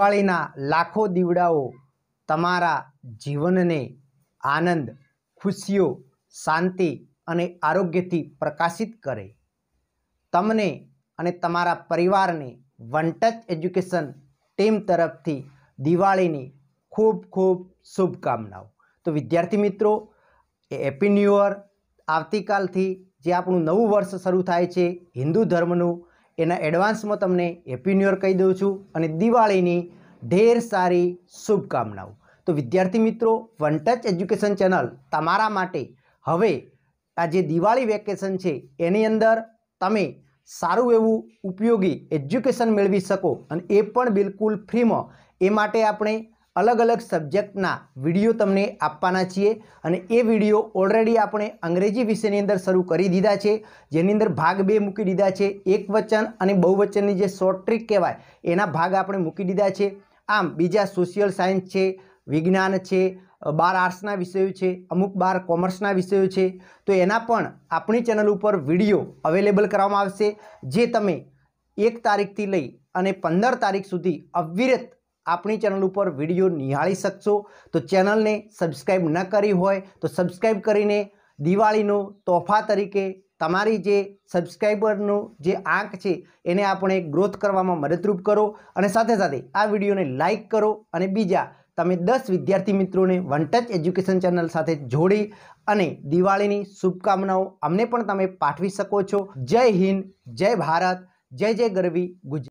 દિવાળીના લાખો દીવડાઓ તમારા જીવનને આનંદ ખુશીઓ શાંતિ અને આરોગ્યથી પ્રકાશિત કરે તમને અને તમારા પરિવારને વનટચ એજ્યુકેશન ટીમ તરફથી દિવાળીની ખૂબ ખૂબ શુભકામનાઓ તો વિદ્યાર્થી મિત્રો હેપી ન્યૂ યર આવતીકાલથી જે આપણું નવું વર્ષ શરૂ થાય છે હિન્દુ ધર્મનું એના એડવાન્સમાં તમને હેપી ન્યુ કહી દઉં છું અને દિવાળીની ઢેર સારી શુભકામનાઓ તો વિદ્યાર્થી મિત્રો વન ટચ એજ્યુકેશન ચેનલ તમારા માટે હવે આ જે દિવાળી વેકેશન છે એની અંદર તમે સારું એવું ઉપયોગી એજ્યુકેશન મેળવી શકો અને એ પણ બિલકુલ ફ્રીમાં એ માટે આપણે અલગ અલગ સબ્જેક્ટના વિડીયો તમને આપવાના છીએ અને એ વિડીયો ઓલરેડી આપણે અંગ્રેજી વિષયની અંદર શરૂ કરી દીધા છે જેની અંદર ભાગ બે મૂકી દીધા છે એક વચન અને બહુવચનની જે શોર્ટ ટ્રીક કહેવાય એના ભાગ આપણે મૂકી દીધા છે આમ બીજા સોશિયલ સાયન્સ છે વિજ્ઞાન છે બાર આર્ટ્સના વિષયો છે અમુક બાર કોમર્સના વિષયો છે તો એના પણ આપણી ચેનલ ઉપર વિડીયો અવેલેબલ કરવામાં આવશે જે તમે એક તારીખથી લઈ અને પંદર તારીખ સુધી અવિરત આપણી ચેનલ ઉપર વિડીયો નિહાળી શકશો તો ચેનલને સબસ્ક્રાઈબ ન કરી હોય તો સબસ્ક્રાઈબ કરીને દિવાળીનો તોફા તરીકે તમારી જે સબસ્ક્રાઈબરનો જે આંક છે એને આપણે ગ્રોથ કરવામાં મદદરૂપ કરો અને સાથે સાથે આ વિડીયોને લાઇક કરો અને બીજા તમે દસ વિદ્યાર્થી મિત્રોને વન એજ્યુકેશન ચેનલ સાથે જોડી અને દિવાળીની શુભકામનાઓ અમને પણ તમે પાઠવી શકો છો જય હિન્દ જય ભારત જય જય ગરવી ગુજરાત